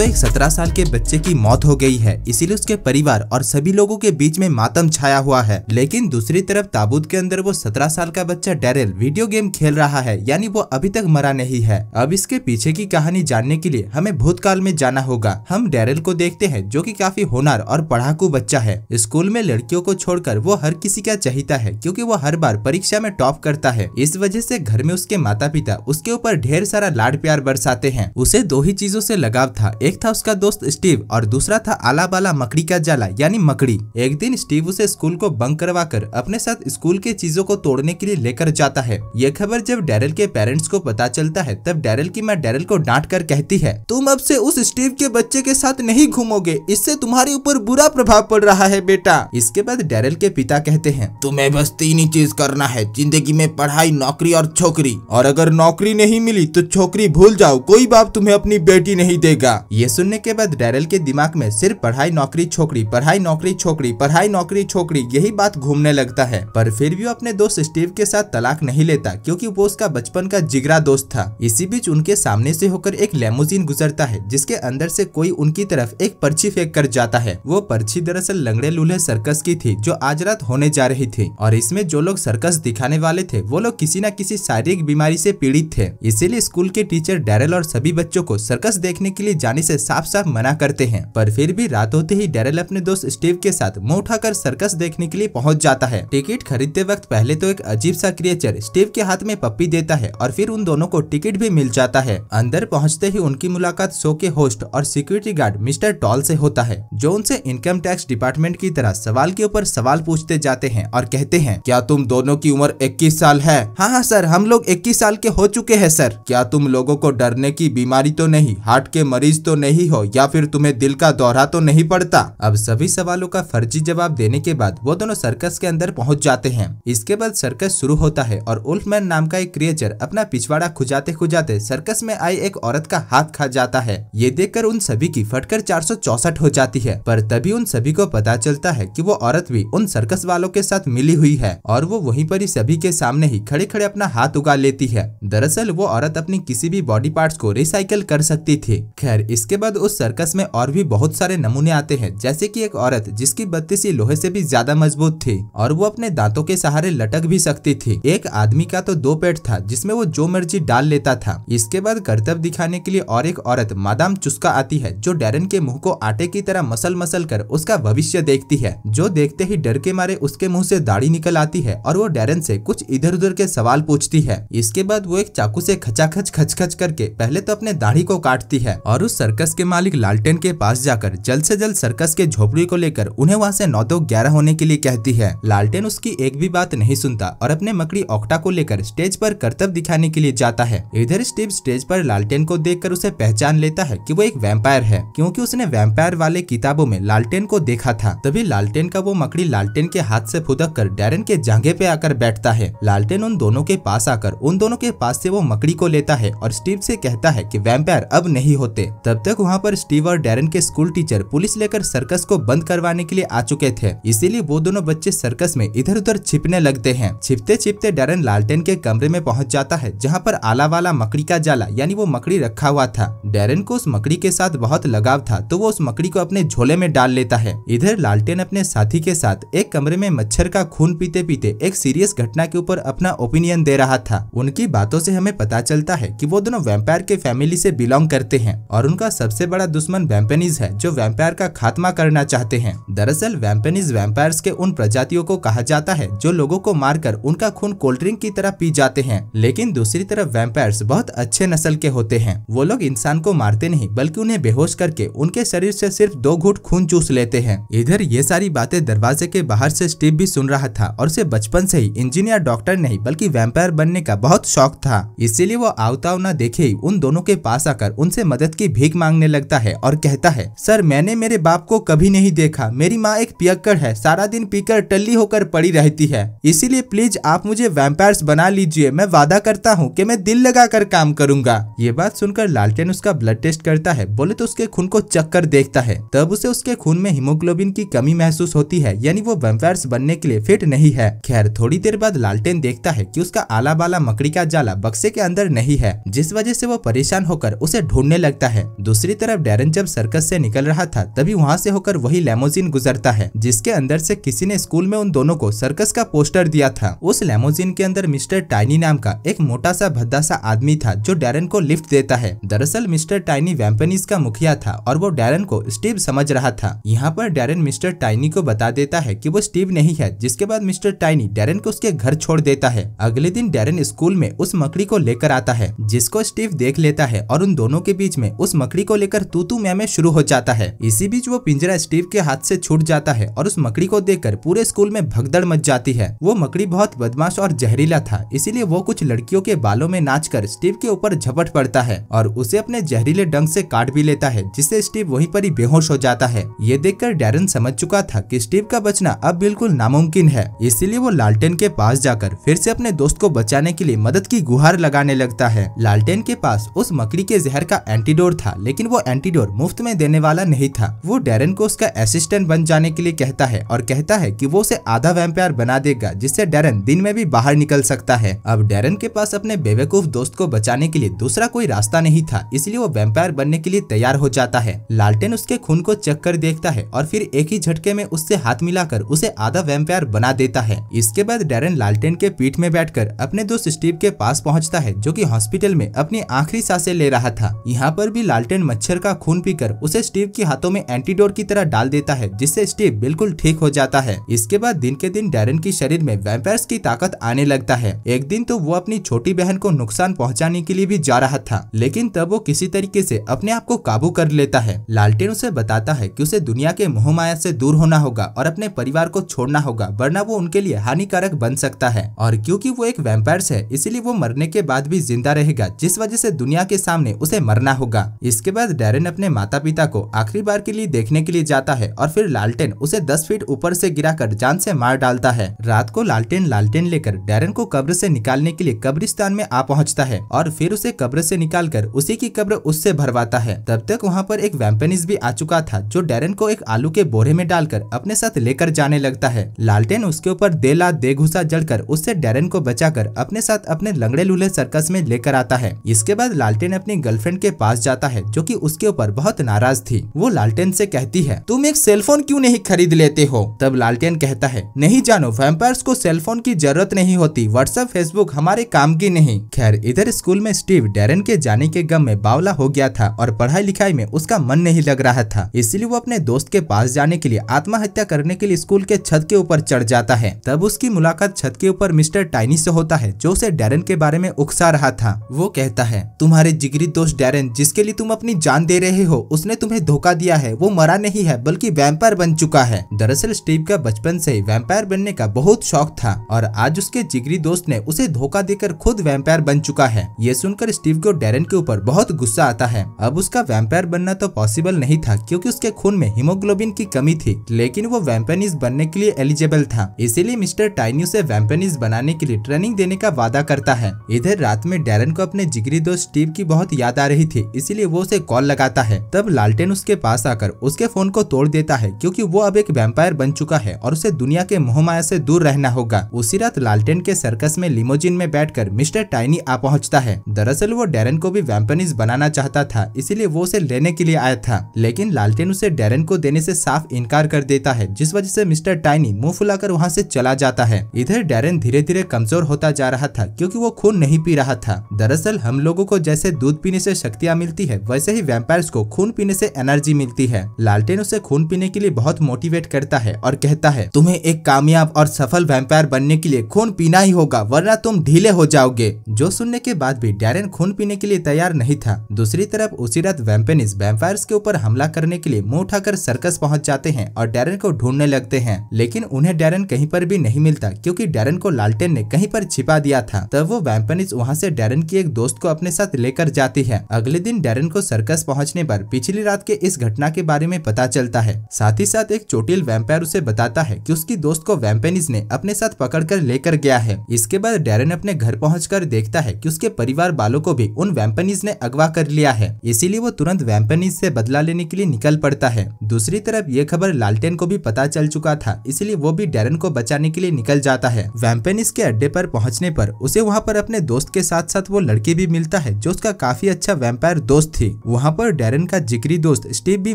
तो एक सत्रह साल के बच्चे की मौत हो गई है इसीलिए उसके परिवार और सभी लोगों के बीच में मातम छाया हुआ है लेकिन दूसरी तरफ ताबूत के अंदर वो सत्रह साल का बच्चा डेरेल वीडियो गेम खेल रहा है यानी वो अभी तक मरा नहीं है अब इसके पीछे की कहानी जानने के लिए हमें भूतकाल में जाना होगा हम डेरेल को देखते हैं जो की काफी होनार और पढ़ाकू बच्चा है स्कूल में लड़कियों को छोड़कर वो हर किसी का चाहता है क्यूँकी वो हर बार परीक्षा में टॉप करता है इस वजह ऐसी घर में उसके माता पिता उसके ऊपर ढेर सारा लाड प्यार बरसाते हैं उसे दो ही चीजों ऐसी लगाव था एक था उसका दोस्त स्टीव और दूसरा था आला बाला मकड़ी का जाला यानी मकड़ी एक दिन स्टीव उसे स्कूल को बंक करवा कर अपने साथ स्कूल के चीजों को तोड़ने के लिए लेकर जाता है ये खबर जब डेरल के पेरेंट्स को पता चलता है तब डेरल की माँ डेरल को डांट कर कहती है तुम अब से उस स्टीव के बच्चे के साथ नहीं घूमोगे इससे तुम्हारे ऊपर बुरा प्रभाव पड़ रहा है बेटा इसके बाद डेरल के पिता कहते हैं तुम्हें बस तीन ही चीज करना है जिंदगी में पढ़ाई नौकरी और छोकरी और अगर नौकरी नहीं मिली तो छोकरी भूल जाओ कोई बाप तुम्हें अपनी बेटी नहीं देगा ये सुनने के बाद डैरल के दिमाग में सिर्फ पढ़ाई नौकरी छोकरी पढ़ाई नौकरी छोकरी पढ़ाई नौकरी छोकरी यही बात घूमने लगता है पर फिर भी वो अपने दोस्त स्टीव के साथ तलाक नहीं लेता क्योंकि वो उसका बचपन का जिगरा दोस्त था इसी बीच उनके सामने से होकर एक लेमोजीन गुजरता है जिसके अंदर से कोई उनकी तरफ एक पर्ची फेंक कर जाता है वो पर्ची दरअसल लंगड़े लूल्हे सर्कस की थी जो आज रात होने जा रही थी और इसमें जो लोग सर्कस दिखाने वाले थे वो लोग किसी न किसी शारीरिक बीमारी से पीड़ित थे इसीलिए स्कूल के टीचर डैरल और सभी बच्चों को सर्कस देखने के लिए जाने से साफ साफ मना करते हैं पर फिर भी रात होते ही डेरल अपने दोस्त स्टीव के साथ मुंह उठाकर सर्कस देखने के लिए पहुंच जाता है टिकट खरीदते वक्त पहले तो एक अजीब सा क्रिएचर स्टीव के हाथ में पप्पी देता है और फिर उन दोनों को टिकट भी मिल जाता है अंदर पहुँचते ही उनकी मुलाकात शो के होस्ट और सिक्योरिटी गार्ड मिस्टर टॉल ऐसी होता है जो उनसे इनकम टैक्स डिपार्टमेंट की तरह सवाल के ऊपर सवाल पूछते जाते हैं और कहते हैं क्या तुम दोनों की उम्र इक्कीस साल है हाँ हाँ सर हम लोग इक्कीस साल के हो चुके हैं सर क्या तुम लोगों को डरने की बीमारी तो नहीं हार्ट के मरीज तो तो नहीं हो या फिर तुम्हें दिल का दौरा तो नहीं पड़ता अब सभी सवालों का फर्जी जवाब देने के बाद वो दोनों सर्कस के अंदर पहुंच जाते हैं इसके बाद सर्कस शुरू होता है और उल्फमैन नाम का एक क्रिएचर अपना पिछवाड़ा खुजाते खुजाते सर्कस में आई एक औरत का हाथ खा जाता है ये देख उन सभी की फटकर चार हो जाती है पर तभी उन सभी को पता चलता है की वो औरत भी उन सर्कस वालों के साथ मिली हुई है और वो वही पर ही सभी के सामने ही खड़े खड़े अपना हाथ उगा लेती है दरअसल वो औरत अपनी किसी भी बॉडी पार्ट को रिसाइकल कर सकती थी खैर इस इसके बाद उस सर्कस में और भी बहुत सारे नमूने आते हैं जैसे कि एक औरत जिसकी बत्तीसी लोहे से भी ज्यादा मजबूत थी और वो अपने दांतों के सहारे लटक भी सकती थी एक आदमी का तो दो पेट था जिसमें वो जो मर्जी डाल लेता था इसके बाद करतब दिखाने के लिए और एक औरत मादाम चुस्का आती है जो डेरन के मुँह को आटे की तरह मसल मसल कर उसका भविष्य देखती है जो देखते ही डर के मारे उसके मुँह ऐसी दाढ़ी निकल आती है और वो डेरन ऐसी कुछ इधर उधर के सवाल पूछती है इसके बाद वो एक चाकू से खचाखच खचखच करके पहले तो अपने दाढ़ी को काटती है और उस सर्कस के मालिक लालटेन के पास जाकर जल्द से जल्द सर्कस के झोपड़ी को लेकर उन्हें वहाँ से नौ दो ग्यारह होने के लिए कहती है लालटेन उसकी एक भी बात नहीं सुनता और अपने मकड़ी ओक्टा को लेकर स्टेज पर करतब दिखाने के लिए जाता है इधर स्टीव स्टेज पर लालटेन को देख उसे पहचान लेता है की वो एक वेम्पायर है क्यूँकी उसने वेम्पायर वाले किताबों में लालटेन को देखा था तभी लालटेन का वो मकड़ी लालटेन के हाथ ऐसी फुदक कर डेरन के जांगे पे आकर बैठता है लालटेन उन दोनों के पास आकर उन दोनों के पास से वो मकड़ी को लेता है और स्टीव से कहता है कि वैम्पायर अब नहीं होते तब तक वहाँ पर स्टीव और डेरन के स्कूल टीचर पुलिस लेकर सर्कस को बंद करवाने के लिए आ चुके थे इसीलिए वो दोनों बच्चे सर्कस में इधर उधर छिपने लगते हैं छिपते छिपते डेरन लालटेन के कमरे में पहुंच जाता है जहाँ पर आला वाला मकड़ी का जाला यानी वो मकड़ी रखा हुआ था डेरन को उस मकड़ी के साथ बहुत लगाव था तो वो उस मकड़ी को अपने झोले में डाल लेता है इधर लालटेन अपने साथी के साथ एक कमरे में मच्छर का खून पीते पीते एक सीरियस घटना के ऊपर अपना ओपिनियन दे रहा था उनकी बातों से हमें पता चलता है कि वो दोनों वेम्पायर के फैमिली से बिलोंग करते हैं और उनका सबसे बड़ा दुश्मन वैम्पेनिज है जो वैम्पायर का खात्मा करना चाहते हैं दरअसल वैम्पेनिज वैम्पायर के उन प्रजातियों को कहा जाता है जो लोगों को मारकर उनका खून कोल्ड ड्रिंक की तरह पी जाते हैं लेकिन दूसरी तरफ वैम्पायर्स बहुत अच्छे नस्ल के होते हैं वो लोग इंसान को मारते नहीं बल्कि उन्हें बेहोश करके उनके शरीर से सिर्फ दो घुट खून चूस लेते हैं इधर ये सारी बातें दरवाजे के बाहर से स्टीव भी सुन रहा था और उसे बचपन से ही इंजीनियर डॉक्टर नहीं बल्कि वैम्पायर बनने का बहुत शौक था इसीलिए वो आवताव न देखे ही उन दोनों के पास आकर उनसे मदद की भीख मांगने लगता है और कहता है सर मैंने मेरे बाप को कभी नहीं देखा मेरी माँ एक पियक्कड़ है सारा दिन पीकर टल्ली होकर पड़ी रहती है इसीलिए प्लीज आप मुझे वैम्पायर्स बना लीजिए मैं वादा करता हूँ की मैं दिल लगा कर काम करूंगा ये बात सुनकर लालटेन उसका ब्लड टेस्ट करता है बोले तो उसके खून को चक्कर देखता है तब उसे उसके खून में हीमोग्लोबिन की कमी महसूस होती है यानी वो वैम्पायर्स बनने के लिए फिट नहीं है खैर थोड़ी देर बाद लालटेन देखता है की उसका आला बाला मकड़ी का जाला बक्से के अंदर नहीं है जिस वजह से वो परेशान होकर उसे ढूंढने लगता है दूसरी तरफ डेरन जब सर्कस से निकल रहा था तभी वहाँ से होकर वही लेमोजिन गुजरता है जिसके अंदर से किसी ने स्कूल में उन दोनों को सर्कस का पोस्टर दिया था उस लेमोजिन के अंदर मिस्टर टाइनी नाम का एक मोटा सा भद्दा सा आदमी था जो डेरन को लिफ्ट देता है दरअसल मिस्टर टाइनी वेम्पनीस का मुखिया था और वो डेरन को स्टीव समझ रहा था यहाँ पर डेरन मिस्टर टाइनी को बता देता है की वो स्टीव नहीं है जिसके बाद मिस्टर टाइनी डेरन को उसके घर छोड़ देता है अगले दिन डेरन स्कूल में उस मकड़ी को लेकर आता है जिसको स्टीव देख लेता है और उन दोनों के बीच में उस मकड़ी मकड़ी को लेकर तू तू मैं शुरू हो जाता है इसी बीच वो पिंजरा स्टीव के हाथ से छूट जाता है और उस मकड़ी को देखकर पूरे स्कूल में भगदड़ मच जाती है वो मकड़ी बहुत बदमाश और जहरीला था इसीलिए वो कुछ लड़कियों के बालों में नाच कर स्टीव के ऊपर झपट पड़ता है और उसे अपने जहरीले डंग ऐसी काट भी लेता है जिससे स्टीव वही पर ही बेहोश हो जाता है ये देखकर डेरन समझ चुका था कि स्टीव का बचना अब बिल्कुल नामुमकिन है इसीलिए वो लालटेन के पास जाकर फिर से अपने दोस्त को बचाने के लिए मदद की गुहार लगाने लगता है लालटेन के पास उस मकड़ी के जहर का एंटीडोर था लेकिन वो एंटीडोर मुफ्त में देने वाला नहीं था वो डेरन को उसका असिस्टेंट बन जाने के लिए कहता है और कहता है की वो उसे आधा वैम्पायर बना देगा जिससे डेरन दिन में भी बाहर निकल सकता है अब डेरन के पास अपने बेवकूफ दोस्त को बचाने के लिए दूसरा कोई रास्ता नहीं था इसलिए वो वेम्पायर बनने के लिए तैयार हो जाता है लालटेन उसके खून को कर देखता है और फिर एक ही झटके में उससे हाथ मिलाकर उसे आधा वेम्पायर बना देता है इसके बाद डेरन लालटेन के पीठ में बैठकर अपने दोस्त स्टीव के पास पहुंचता है जो कि हॉस्पिटल में अपनी आखिरी सांसें ले रहा था यहाँ पर भी लालटेन म्यूटेंट मच्छर का खून पीकर उसे स्टीव के हाथों में एंटीडोर की तरह डाल देता है जिससे स्टीव बिल्कुल ठीक हो जाता है इसके बाद दिन के दिन डेरन की शरीर में वैम्पायर्स की ताकत आने लगता है एक दिन तो वो अपनी छोटी बहन को नुकसान पहुँचाने के लिए भी जा रहा था लेकिन तब वो किसी तरीके ऐसी अपने आप को काबू कर लेता है लालटेन उसे बताता है की उसे दुनिया के मोहमाया ऐसी दूर होना होगा और अपने परिवार को छोड़ना होगा वरना वो उनके लिए हानिकारक बन सकता है और क्यूँकी वो एक वैम्पायर्स है इसीलिए वो मरने के बाद भी जिंदा रहेगा जिस वजह से दुनिया के सामने उसे मरना होगा इस इसके बाद डैरन अपने माता पिता को आखिरी बार के लिए देखने के लिए जाता है और फिर लालटेन उसे दस फीट ऊपर से गिराकर जान से मार डालता है रात को लालटेन लालटेन लेकर डैरन को कब्र से निकालने के लिए कब्रिस्तान में आ पहुंचता है और फिर उसे कब्र से निकालकर उसी की कब्र उससे भरवाता है तब तक वहाँ पर एक वैम्पेनिस भी आ चुका था जो डैरन को एक आलू के बोरे में डालकर अपने साथ लेकर जाने लगता है लालटेन उसके ऊपर दे ला दे घुसा जड़कर उससे डैरन को कर अपने साथ अपने लंगड़े लूले सर्कस में लेकर आता है इसके बाद लालटेन अपनी गर्लफ्रेंड के पास जाता है जो कि उसके ऊपर बहुत नाराज थी वो लालटेन से कहती है तुम एक सेलफोन क्यों नहीं खरीद लेते हो तब लालटेन कहता है नहीं जानो वैम्पायर्स को सेलफोन की जरूरत नहीं होती व्हाट्सएप फेसबुक हमारे काम की नहीं खैर इधर स्कूल में स्टीव डेरन के जाने के गम में बावला हो गया था और पढ़ाई लिखाई में उसका मन नहीं लग रहा था इसलिए वो अपने दोस्त के पास जाने के लिए आत्महत्या करने के लिए स्कूल के छत के ऊपर चढ़ जाता है तब उसकी मुलाकात छत के ऊपर मिस्टर टाइनी से होता है जो उसे डेरन के बारे में उकसा रहा था वो कहता है तुम्हारे जिगरी दोस्त डेरन जिसके लिए तुम अपनी जान दे रहे हो उसने तुम्हें धोखा दिया है वो मरा नहीं है बल्कि वैम्पायर बन चुका है दरअसल स्टीव का बचपन से वैम्पायर बनने का बहुत शौक था और आज उसके जिगरी दोस्त ने उसे धोखा देकर खुद वैम्पायर बन चुका है ये सुनकर स्टीव को डेरन के ऊपर बहुत गुस्सा आता है अब उसका वैम्पायर बनना तो पॉसिबल नहीं था क्योंकि उसके खून में हीमोग्लोबिन की कमी थी लेकिन वो वैम्पेनिस बनने के लिए एलिजिबल था इसीलिए मिस्टर टाइनी उसे वैम्पेनिस बनाने के लिए ट्रेनिंग देने का वादा करता है इधर रात में डेरन को अपने जिगरी दोस्त स्टीव की बहुत याद आ रही थी इसीलिए वो उसे कॉल लगाता है तब लालटेन उसके पास आकर उसके फोन को तोड़ देता है क्योंकि वो अब एक वैम्पायर बन चुका है और उसे दुनिया के मोहमाया से दूर रहना होगा उसी रात लालटेन के सर्कस में लिमोजिन में बैठकर मिस्टर टाइनी आ पहुंचता है दरअसल वो डेरन को भी वैम्पनिस बनाना चाहता था इसीलिए वो उसे लेने के लिए आया था लेकिन लालटेन उसे डेरन को देने ऐसी साफ इनकार कर देता है जिस वजह ऐसी मिस्टर टाइनी मुँह फुलाकर वहाँ ऐसी चला जाता है इधर डेरन धीरे धीरे कमजोर होता जा रहा था क्योंकि वो खून नहीं पी रहा था दरअसल हम लोगों को जैसे दूध पीने से शक्तियाँ मिलती है वैसे ही वैम्पायर्स को खून पीने से एनर्जी मिलती है लालटेन उसे खून पीने के लिए बहुत मोटिवेट करता है और कहता है तुम्हें एक कामयाब और सफल वैम्पायर बनने के लिए खून पीना ही होगा वरना तुम ढीले हो जाओगे जो सुनने के बाद भी डैरन खून पीने के लिए तैयार नहीं था दूसरी तरफ उसी रात वेम्पेनिस वेम्पायर के ऊपर हमला करने के लिए मुंह उठाकर सर्कस पहुंच जाते हैं और डैरन को ढूंढने लगते हैं लेकिन उन्हें डैरन कहीं पर भी नहीं मिलता क्योंकि डैरन को लालटेन ने कहीं पर छिपा दिया था तब वो वेम्पेनिस वहाँ ऐसी डैरन की एक दोस्त को अपने साथ लेकर जाती है अगले दिन डैरन को सर्कस पहुंचने पर पिछली रात के इस घटना के बारे में पता चलता है साथ ही साथ एक चोटिल वैम्पायर उसे बताता है कि उसकी दोस्त को वैम्पेनिस ने अपने साथ पकड़कर लेकर गया है इसके बाद डेरन अपने घर पहुँच देखता है की उसके परिवार वालों को भी उन वैम्पेनिस ने अगवा कर लिया है इसीलिए वो तुरंत वैम्पेनिस ऐसी बदला लेने के लिए निकल पड़ता है दूसरी तरफ ये खबर लालटेन को भी पता चल चुका था इसलिए वो भी डेरन को बचाने के लिए निकल जाता है वैम्पेनिस के अड्डे पर पहुंचने पर उसे वहाँ पर अपने दोस्त के साथ साथ वो लड़की भी मिलता है जो उसका काफी अच्छा वैम्पायर दोस्त थी गई वहाँ पर डेरन का जिक्री दोस्त स्टीव भी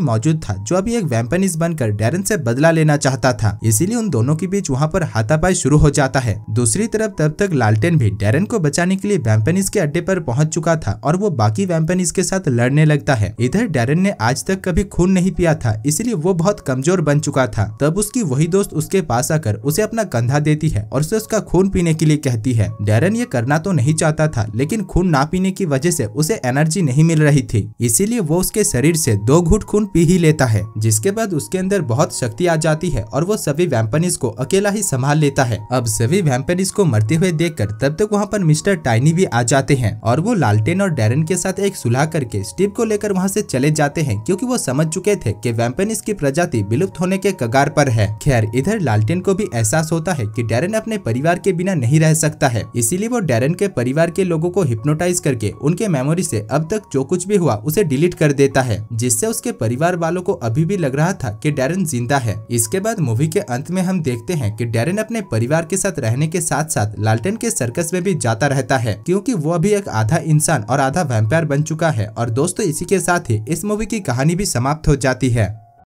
मौजूद था जो अभी एक वेम्पनिस बनकर डेरन से बदला लेना चाहता था इसीलिए उन दोनों के बीच वहाँ पर हाथापाई शुरू हो जाता है दूसरी तरफ तब तक लालटेन भी डेरन को बचाने के लिए वेम्पनिस के अड्डे पर पहुँच चुका था और वो बाकी वेम्पनिस के साथ लड़ने लगता है इधर डेरन ने आज तक कभी खून नहीं पिया था इसलिए वो बहुत कमजोर बन चुका था तब उसकी वही दोस्त उसके पास आकर उसे अपना कंधा देती है और उसे उसका खून पीने के लिए कहती है डेरन ये करना तो नहीं चाहता था लेकिन खून ना पीने की वजह से उसे एनर्जी नहीं मिल रही थी इसीलिए वो उसके शरीर से दो घुट खून पी ही लेता है जिसके बाद उसके अंदर बहुत शक्ति आ जाती है और वो सभी वैम्पनिस को अकेला ही संभाल लेता है अब सभी वैम्पनिस को मरते हुए देख तब तक वहाँ पर मिस्टर टाइनी भी आ जाते हैं और वो लालटेन और डेरन के साथ एक सुलह करके स्टीव को लेकर वहाँ ऐसी चले जाते हैं क्यूँकी वो समझ चुके थे की वैम्पनिस की प्रजाति विलुप्त होने के कगार पर है खैर इधर लालटेन को भी एहसास होता है कि डेरन अपने परिवार के बिना नहीं रह सकता है इसीलिए वो डेरन के परिवार के लोगों को हिप्नोटाइज करके उनके मेमोरी से अब तक जो कुछ भी हुआ उसे डिलीट कर देता है जिससे उसके परिवार वालों को अभी भी लग रहा था कि डैरन जिंदा है इसके बाद मूवी के अंत में हम देखते हैं कि डैरन अपने परिवार के साथ रहने के साथ साथ लालटेन के सर्कस में भी जाता रहता है क्योंकि वो अभी एक आधा इंसान और आधा वैम्पायर बन चुका है और दोस्तों इसी के साथ ही इस मूवी की कहानी भी समाप्त हो जाती है